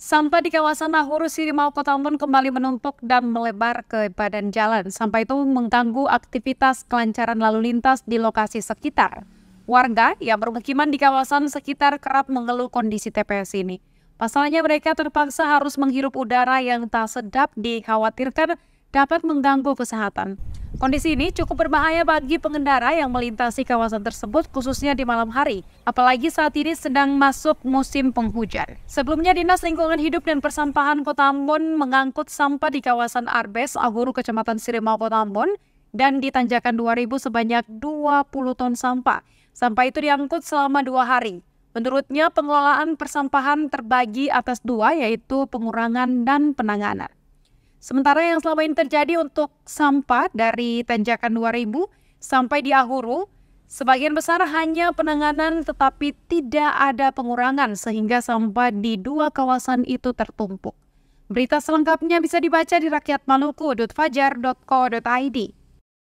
Sampah di kawasan Nahuru Sirimau Kota Ambon kembali menumpuk dan melebar ke badan jalan. Sampai itu mengganggu aktivitas kelancaran lalu lintas di lokasi sekitar. Warga yang bermukiman di kawasan sekitar kerap mengeluh kondisi TPS ini. Pasalnya mereka terpaksa harus menghirup udara yang tak sedap dikhawatirkan dapat mengganggu kesehatan. Kondisi ini cukup berbahaya bagi pengendara yang melintasi kawasan tersebut khususnya di malam hari, apalagi saat ini sedang masuk musim penghujan. Sebelumnya Dinas Lingkungan Hidup dan Persampahan Kota Ambon mengangkut sampah di kawasan Arbes, Aguru, Kecamatan Sirimau, Kota Ambon dan di Tanjakan 2000 sebanyak 20 ton sampah. Sampah itu diangkut selama dua hari. Menurutnya pengelolaan persampahan terbagi atas dua yaitu pengurangan dan penanganan. Sementara yang selama ini terjadi untuk sampah dari tanjakan 2000 sampai di Ahuru, sebagian besar hanya penanganan tetapi tidak ada pengurangan sehingga sampah di dua kawasan itu tertumpuk. Berita selengkapnya bisa dibaca di rakyatmaluku.fajar.co.id.